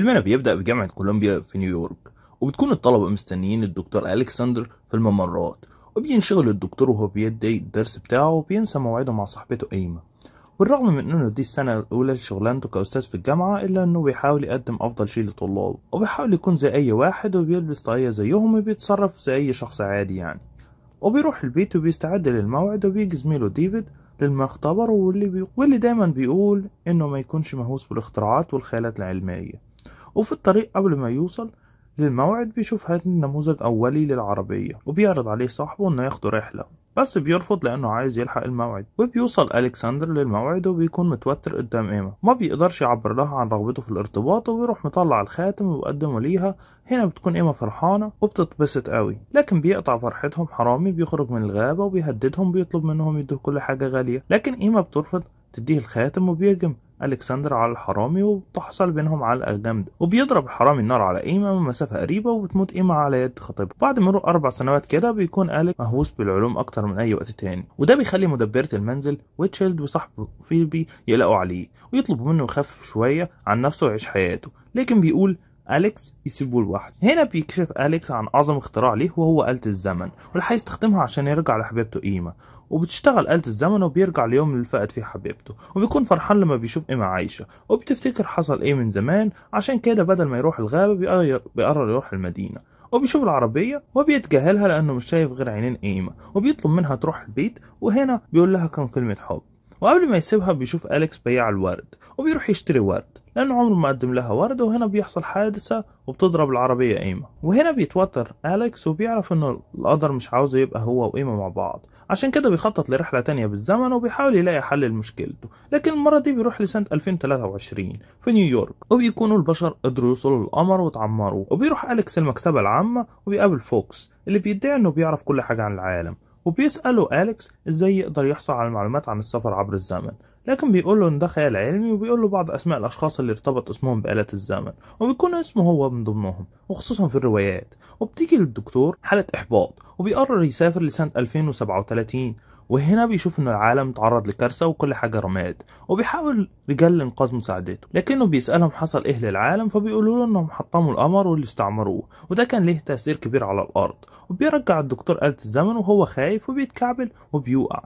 فيلمنا بيبدأ بجامعة كولومبيا في نيويورك وبتكون الطلبة مستنيين الدكتور ألكسندر في الممرات وبينشغل الدكتور وهو بيدي الدرس بتاعه وبينسى موعده مع صاحبته قايمة بالرغم من انه دي السنة الأولى لشغلانته كأستاذ في الجامعة إلا انه بيحاول يقدم أفضل شيء لطلابه وبيحاول يكون زي أي واحد وبيلبس طاقية زيهم وبيتصرف زي أي شخص عادي يعني وبيروح البيت وبيستعد للموعد وبيجي زميله ديفيد للمختبر واللي, بي... واللي دايما بيقول انه ما يكونش مهووس بالاختراعات والخيالات العلمية وفي الطريق قبل ما يوصل للموعد بيشوف هذا النموذج أولي للعربية وبيعرض عليه صاحبه إنه ياخده رحلة بس بيرفض لأنه عايز يلحق الموعد وبيوصل ألكسندر للموعد وبيكون متوتر قدام إيما ما بيقدرش يعبر لها عن رغبته في الارتباط وبيروح مطلع الخاتم وبيقدمه ليها هنا بتكون إيما فرحانة وبتتبسط قوي لكن بيقطع فرحتهم حرامي بيخرج من الغابة وبيهددهم بيطلب منهم يدوه كل حاجة غالية لكن إيما بترفض تديه الخاتم وبيهجم الكسندر على الحرامي وبتحصل بينهم على الاغدام ده وبيضرب الحرامي النار على ايما من مسافه قريبه وبتموت ايما على يد خطيبها بعد مرور اربع سنوات كده بيكون الك مهووس بالعلوم اكتر من اي وقت تاني وده بيخلي مدبره المنزل ويتشيلد وصاحبه فيلبي يقلقوا عليه ويطلبوا منه يخفف شويه عن نفسه ويعيش حياته لكن بيقول أليكس يسيبه لوحده هنا بيكشف أليكس عن أعظم اختراع ليه وهو آلة الزمن واللي هيستخدمها عشان يرجع لحبيبته إيما وبتشتغل آلة الزمن وبيرجع اليوم اللي فقد فيه حبيبته وبيكون فرحان لما بيشوف إيما عايشة وبتفتكر حصل إيه من زمان عشان كده بدل ما يروح الغابة بيقرر يروح المدينة وبيشوف العربية وبيتجاهلها لأنه مش شايف غير عينين إيما وبيطلب منها تروح البيت وهنا بيقول لها كم كلمة حب وقبل ما يسيبها بيشوف أليكس بياع الورد وبيروح يشتري ورد لأنه عمره ما قدم لها ورد وهنا بيحصل حادثة وبتضرب العربية إيما وهنا بيتوتر أليكس وبيعرف إنه القدر مش عاوزه يبقى هو وإيما مع بعض عشان كده بيخطط لرحلة تانية بالزمن وبيحاول يلاقي حل لمشكلته لكن المرة دي بيروح لسنة 2023 في نيويورك وبيكونوا البشر قدروا يوصلوا للقمر وتعمروه وبيروح أليكس المكتبة العامة وبيقابل فوكس اللي بيدعي إنه بيعرف كل حاجة عن العالم وبيسأله أليكس إزاي يقدر يحصل على معلومات عن السفر عبر الزمن لكن بيقول له ان ده خيال علمي وبيقول له بعض اسماء الاشخاص اللي ارتبط اسمهم بآلات الزمن وبيكون اسمه هو من ضمنهم وخصوصا في الروايات وبتيجي للدكتور حالة احباط وبيقرر يسافر لسنة 2037 وهنا بيشوف ان العالم اتعرض لكارثه وكل حاجه رماد وبيحاول رجال الانقاذ مساعدته لكنه بيسالهم حصل ايه للعالم فبيقولوا له انهم حطموا القمر واللي استعمروه وده كان ليه تاثير كبير على الارض وبيرجع الدكتور آلة الزمن وهو خايف وبيتكعبل وبيوقع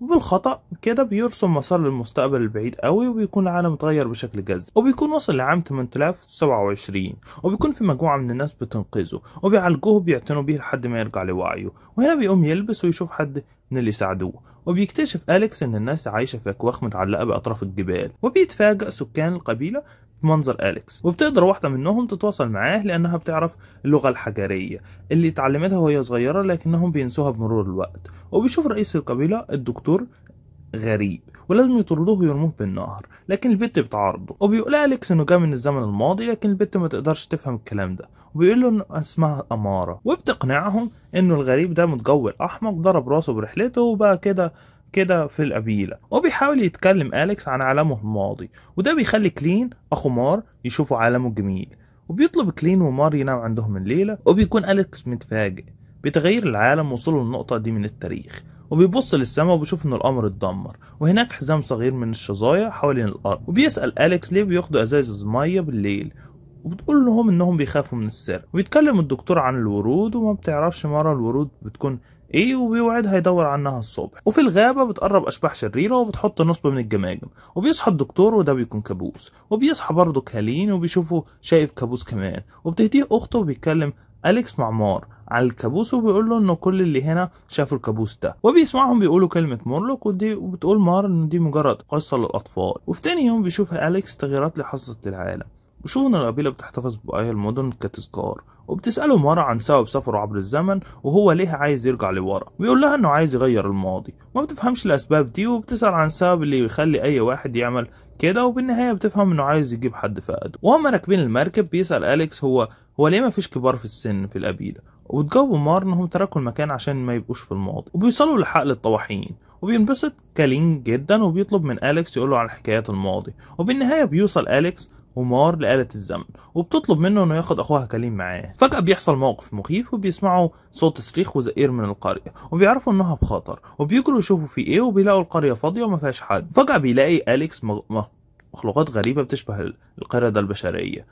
وبالخطأ كده بيرسم مسار للمستقبل البعيد قوي وبيكون العالم اتغير بشكل جذري وبيكون وصل لعام 8027 وبيكون في مجموعة من الناس بتنقذه وبيعالجوه وبيعتنوا بيه لحد ما يرجع لوعيه وهنا بيقوم يلبس ويشوف حد من اللي ساعدوه وبيكتشف أليكس إن الناس عايشة في أكواخ متعلقة بأطراف الجبال وبيتفاجأ سكان القبيلة بمنظر أليكس وبتقدر واحدة منهم تتواصل معاه لأنها بتعرف اللغة الحجرية اللي اتعلمتها وهي صغيرة لكنهم بينسوها بمرور الوقت وبيشوف رئيس القبيلة الدكتور غريب ولازم يطردوه ويرموه بالنهر لكن البت بتعارضه وبيقول أليكس إنه جاي من الزمن الماضي لكن البت ما تقدرش تفهم الكلام ده وبيقول له انه اسمها أمارة وبتقنعهم إنه الغريب ده متجول أحمق ضرب راسه برحلته وبقى كده كده في القبيله وبيحاول يتكلم اليكس عن عالمه الماضي وده بيخلي كلين اخو مار يشوفوا عالمه الجميل وبيطلب كلين ومار ينام عندهم الليله وبيكون اليكس متفاجئ بتغير العالم وصوله للنقطه دي من التاريخ وبيبص للسماء وبيشوف ان القمر اتدمر وهناك حزام صغير من الشظايا حوالين الارض وبيسال اليكس ليه بياخدوا ازايز ميه بالليل وبتقول لهم انهم بيخافوا من السر وبيتكلم الدكتور عن الورود وما بتعرفش مرة الورود بتكون ايه وبيوعدها يدور عنها الصبح وفي الغابة بتقرب اشباح شريرة وبتحط نصب من الجماجم وبيصحى الدكتور وده بيكون كابوس وبيصحى برضه كالين وبيشوفه شايف كابوس كمان وبتهديه اخته وبيتكلم أليكس مع مار عن الكابوس وبيقول له انه كل اللي هنا شافوا الكابوس ده وبيسمعهم بيقولوا كلمه مورلوك ودي وبتقول مار ان دي مجرد قصه للاطفال وفي تاني يوم بيشوف اليكس تغييرات اللي حصلت للعالم وشوف ان القبيله بتحتفظ بأي المدن كتذكار وبتسأله مارا عن سبب سفره عبر الزمن وهو ليه عايز يرجع لورا بيقول لها انه عايز يغير الماضي وما بتفهمش الاسباب دي وبتسأل عن السبب اللي يخلي اي واحد يعمل كده وبالنهايه بتفهم انه عايز يجيب حد فقده وهم راكبين المركب بيسال اليكس هو هو ليه مفيش كبار في السن في القبيله وبتجاوب مار انهم تركوا المكان عشان ما يبقوش في الماضي وبيوصلوا لحقل الطواحين وبينبسط كالين جدا وبيطلب من اليكس يقوله عن حكايات الماضي وبالنهايه بيوصل اليكس ومار لآلة الزمن وبتطلب منه انه ياخد اخوها كليم معاه فجأة بيحصل موقف مخيف وبيسمعوا صوت صريخ وزئير من القرية وبيعرفوا انها بخطر وبيجروا يشوفوا في ايه وبيلاقوا القرية فاضية وما فيهاش حد فجأة بيلاقي أليكس مخلوقات غريبة بتشبه القردة البشرية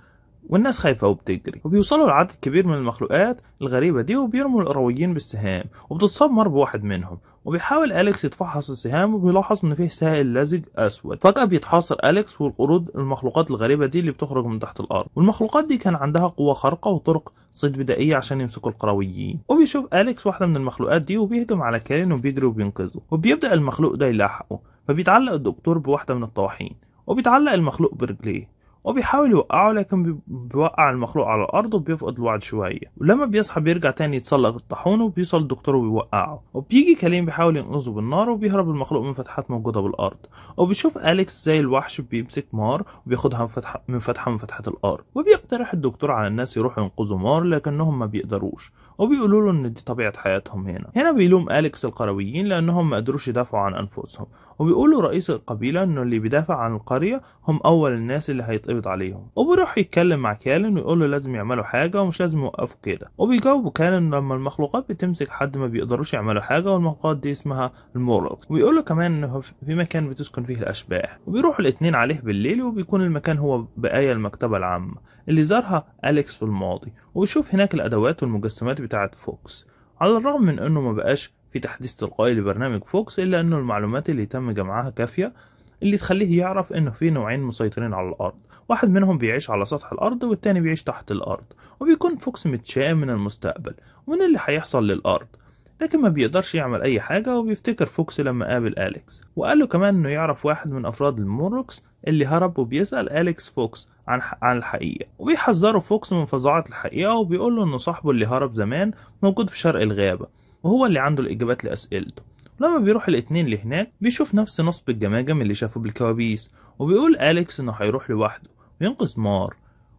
والناس خايفة وبتجري وبيوصلوا لعدد كبير من المخلوقات الغريبة دي وبيرموا القرويين بالسهام وبتتصاب بواحد منهم وبيحاول أليكس يتفحص السهام وبيلاحظ إن فيه سائل لزج أسود فجأة بيتحاصر أليكس والقرود المخلوقات الغريبة دي اللي بتخرج من تحت الأرض والمخلوقات دي كان عندها قوة خارقة وطرق صيد بدائية عشان يمسكوا القرويين وبيشوف أليكس واحدة من المخلوقات دي وبيهجم على كارين وبيجري وبينقذه وبيبدأ المخلوق ده يلاحقه فبيتعلق الدكتور بواحدة من الطواحين وبيتعلق المخلوق برجليه وبيحاول يوقعه لكن بيوقع المخلوق على الارض وبيفقد الوعد شويه ولما بيصحى بيرجع تاني يتسلق الطاحون وبيوصل الدكتور وبيوقعه وبيجي كليم بيحاول ينقذه بالنار وبيهرب المخلوق من فتحات موجوده بالارض وبيشوف اليكس زي الوحش بيمسك مار وبياخدها من فتحه من فتحه من فتحات الارض وبيقترح الدكتور على الناس يروحوا ينقذوا مار لكنهم ما بيقدروش وبيقولوا له ان دي طبيعه حياتهم هنا هنا بيلوم اليكس القرويين لانهم ما قدروش يدافعوا عن انفسهم وبيقولوا رئيس القبيلة انه اللي بيدافع عن القرية هم اول الناس اللي هيتقبض عليهم وبيروح يتكلم مع كالن ويقول له لازم يعملوا حاجة ومش لازم يوقفوا كده وبيجاوب كالن لما المخلوقات بتمسك حد ما بيقدروش يعملوا حاجة والمخلوقات دي اسمها المورلوكس وبيقولوا كمان انه في مكان بتسكن فيه الاشباح وبيروحوا الاتنين عليه بالليل وبيكون المكان هو بقايا المكتبة العامة اللي زارها أليكس في الماضي وبيشوف هناك الأدوات والمجسمات بتاعة فوكس على الرغم من انه ما بقاش في تحديث تلقائي لبرنامج فوكس إلا أنه المعلومات اللي تم جمعها كافية اللي تخليه يعرف إنه في نوعين مسيطرين على الأرض واحد منهم بيعيش على سطح الأرض والتاني بيعيش تحت الأرض وبيكون فوكس متشائم من المستقبل ومن اللي هيحصل للأرض لكن ما بيقدرش يعمل أي حاجة وبيفتكر فوكس لما قابل أليكس وقال له كمان إنه يعرف واحد من أفراد الموروكس اللي هرب وبيسأل أليكس فوكس عن عن الحقيقة وبيحذره فوكس من فظاعة الحقيقة وبيقول له إنه صاحبه اللي هرب زمان موجود في شرق الغابة وهو اللي عنده الإجابات لأسئلته لما بيروح الاتنين لهناك بيشوف نفس نصب الجماجم اللي شافه بالكوابيس وبيقول أليكس إنه هيروح لوحده وينقذ مار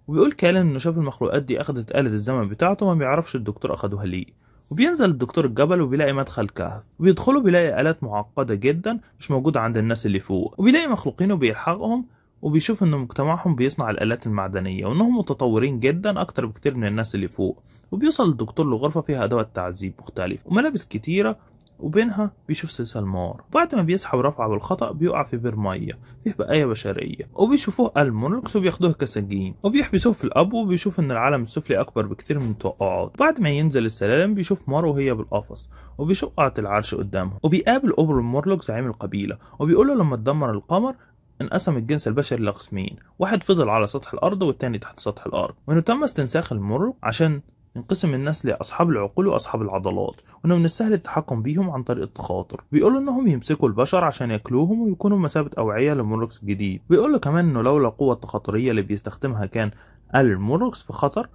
وبيقول كالن إنه شاف المخلوقات دي أخدت آلة الزمن بتاعته وما بيعرفش الدكتور أخدوها ليه وبينزل الدكتور الجبل وبيلاقي مدخل كهف وبيدخله بيلاقي آلات معقدة جدا مش موجودة عند الناس اللي فوق وبيلاقي مخلوقين وبيلحقهم وبيشوف ان مجتمعهم بيصنع الالات المعدنيه وانهم متطورين جدا اكتر بكتير من الناس اللي فوق وبيوصل الدكتور لغرفه فيها ادوات تعذيب مختلفه وملابس كتيره وبينها بيشوف سلسال مار وبعد ما بيسحب رفعه بالخطأ بيقع في بير مية فيه بقايا بشرية وبيشوفوه المونوكس وبياخدوه كسجين وبيحبسوه في الأب وبيشوف إن العالم السفلي أكبر بكتير من توقعات بعد ما ينزل السلالم بيشوف مار وهي بالقفص وبيشوف قاعة العرش قدامه وبيقابل أوبر مورلوك زعيم القبيلة وبيقول له لما تدمر القمر انقسم الجنس البشري لقسمين واحد فضل على سطح الأرض والتاني تحت سطح الأرض وإنه تم استنساخ المر عشان انقسم الناس لأصحاب العقول وأصحاب العضلات وإنه من السهل التحكم بيهم عن طريق التخاطر بيقولوا إنهم يمسكوا البشر عشان ياكلوهم ويكونوا مثابه أوعية للمركس الجديد بيقولوا كمان إنه لولا القوة التخاطرية اللي بيستخدمها كان المركس في خطر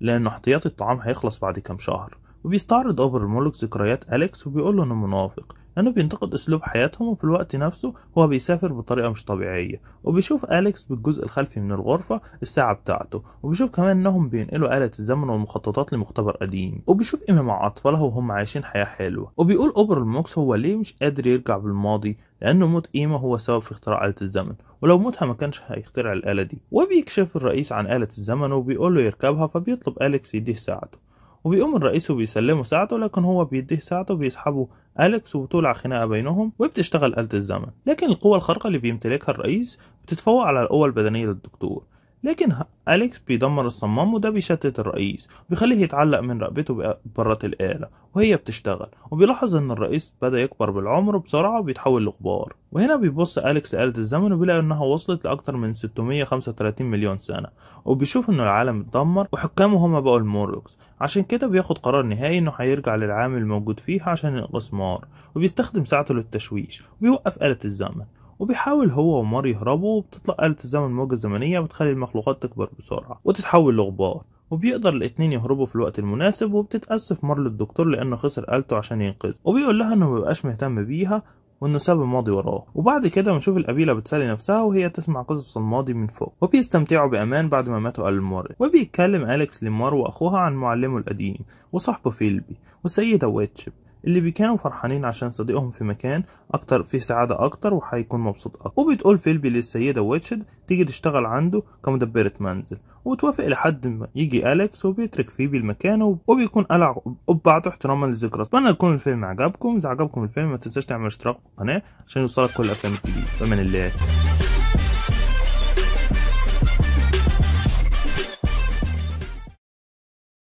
لأن احتياطي الطعام هيخلص بعد كام شهر وبيستعرض أوبر المولوك ذكريات أليكس وبيقول له إنه منافق لأنه بينتقد أسلوب حياتهم وفي الوقت نفسه هو بيسافر بطريقة مش طبيعية وبيشوف أليكس بالجزء الخلفي من الغرفة الساعة بتاعته وبيشوف كمان إنهم بينقلوا آلة الزمن والمخططات لمختبر قديم وبيشوف إيما مع أطفالها وهم عايشين حياة حلوة وبيقول أوبر الموكس هو ليه مش قادر يرجع بالماضي لأنه موت إيما هو سبب في اختراع آلة الزمن ولو موتها ما كانش هيخترع الآلة دي وبيكشف الرئيس عن آلة الزمن وبيقول له يركبها فبيطلب أليكس يديه ساعته وبيقوم الرئيس وبيسلمه ساعته لكن هو بيديه ساعته بيسحبه أليكس وبتولع خناقة بينهم وبتشتغل آلة الزمن لكن القوة الخارقة اللي بيمتلكها الرئيس بتتفوق على القوة البدنية للدكتور لكن أليكس بيدمر الصمام وده بيشتت الرئيس وبيخليه يتعلق من رقبته برة الآلة وهي بتشتغل وبيلاحظ إن الرئيس بدأ يكبر بالعمر بسرعة وبيتحول لغبار وهنا بيبص أليكس آلة الزمن وبيلاقي إنها وصلت لأكتر من 635 مليون سنة وبيشوف إن العالم اتدمر وحكامه هما بقوا المورلوكس عشان كده بياخد قرار نهائي إنه هيرجع للعام الموجود فيه عشان القسمار وبيستخدم ساعته للتشويش وبيوقف آلة الزمن وبيحاول هو ومار يهربوا وبتطلع آلة الزمن موجة زمنية بتخلي المخلوقات تكبر بسرعة وتتحول لغبار وبيقدر الاتنين يهربوا في الوقت المناسب وبتتأسف مار للدكتور لأنه خسر آلته عشان ينقذه وبيقول لها إنه مبقاش مهتم بيها وانه ساب الماضي وراه وبعد كده بنشوف القبيله بتسالي نفسها وهي تسمع قصص الماضي من فوق وبيستمتعوا بامان بعد ما ماتوا المار وبيتكلم اليكس لمار واخوها عن معلمه القديم وصاحبه فيلبي والسيده ويتشب اللي بيكانوا فرحانين عشان صديقهم في مكان اكتر فيه سعاده اكتر وهيكون مبسوط اكتر وبتقول فيلبي للسيده ويتشد تيجي تشتغل عنده كمدبره منزل وبتوافق لحد ما يجي اليكس وبيترك فيبي المكان وبيكون قلع قبعته احتراما للذكرى اتمنى يكون الفيلم عجبكم اذا عجبكم الفيلم ما تنساش تعمل اشتراك في القناه عشان يوصلك كل الافلام الجديده فمن الله